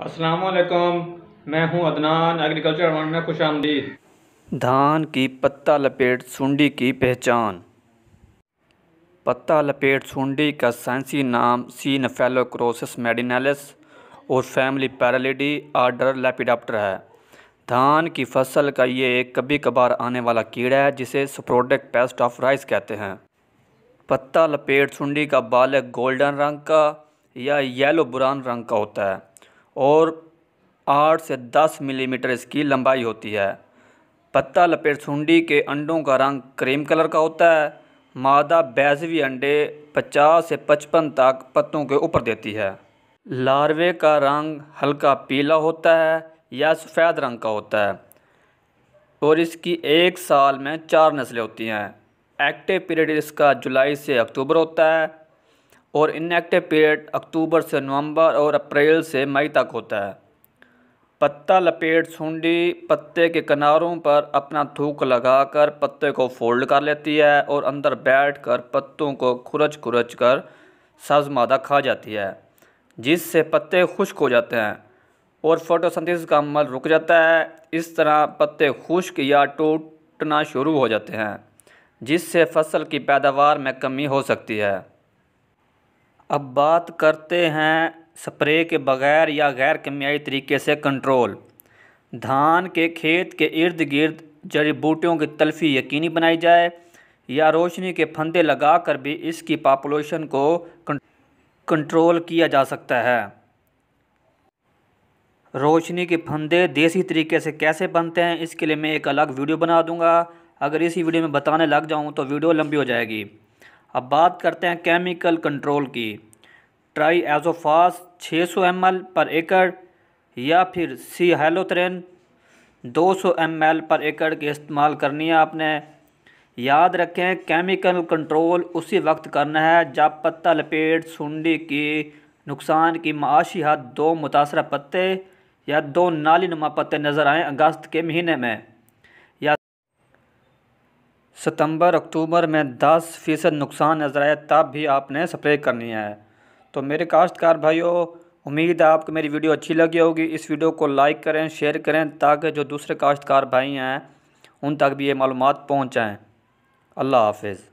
असलकम मैं हूं अदनान एग्रीकल्चर अवार्ड में खुश आमदीद धान की पत्ता लपेट सुंडी की पहचान पत्ता लपेट सुंडी का साइंसी नाम सी नफेलोक्रोसिस मेडिनेलिस और फैमिली पैरालिडी आर्डर लेपिडाप्टर है धान की फसल का ये एक कभी कभार आने वाला कीड़ा है जिसे सुप्रोडक्ट पेस्ट ऑफ राइस कहते हैं पत्ता लपेट सुंडी का बालक गोल्डन रंग का या येलो ब्राउन रंग का होता है और आठ से दस मिलीमीटर इसकी लंबाई होती है पत्ता लपेट लपेटसुंडी के अंडों का रंग क्रीम कलर का होता है मादा बैजवी अंडे 50 से 55 तक पत्तों के ऊपर देती है लार्वे का रंग हल्का पीला होता है या सफ़ेद रंग का होता है और इसकी एक साल में चार नस्लें होती हैं एक्टिव पीरियड इसका जुलाई से अक्टूबर होता है और इनएक्टिव पीरियड अक्टूबर से नवंबर और अप्रैल से मई तक होता है पत्ता लपेट सूंडी पत्ते के किनारों पर अपना थूक लगाकर पत्ते को फोल्ड कर लेती है और अंदर बैठकर पत्तों को खुरच खुरच कर सज मादा खा जाती है जिससे पत्ते खुश्क हो जाते हैं और फोटोसिंथेसिस का अमल रुक जाता है इस तरह पत्ते खुश्क या टूटना शुरू हो जाते हैं जिससे फसल की पैदावार में कमी हो सकती है अब बात करते हैं स्प्रे के बगैर या गैर कीमियाई तरीके से कंट्रोल धान के खेत के इर्द गिर्द जड़ी बूटियों की तलफी यकीनी बनाई जाए या रोशनी के फंदे लगाकर भी इसकी पापुलेशन को कंट्रोल किया जा सकता है रोशनी के फंदे देसी तरीके से कैसे बनते हैं इसके लिए मैं एक अलग वीडियो बना दूंगा अगर इसी वीडियो में बताने लग जाऊं तो वीडियो लंबी हो जाएगी अब बात करते हैं केमिकल कंट्रोल की ट्राई एजोफास 600 सौ पर एकड़ या फिर सी हेलोथ्रेन 200 सौ पर एकड़ के इस्तेमाल करनी है आपने याद रखें केमिकल कंट्रोल उसी वक्त करना है जब पत्ता लपेट सुंडी की नुकसान की माशी हद दो मुतासर पत्ते या दो नाली नुमा पत्ते नज़र आएँ अगस्त के महीने में सितंबर अक्टूबर में दस फ़ीसद नुकसान नज़र आया तब भी आपने स्प्रे करनी है तो मेरे काश्तकार भाइयों उम्मीद है आपको मेरी वीडियो अच्छी लगी होगी इस वीडियो को लाइक करें शेयर करें ताकि जो दूसरे काश्तकार भाई हैं उन तक भी ये मालूम पहुँचाएँ अल्लाह हाफिज़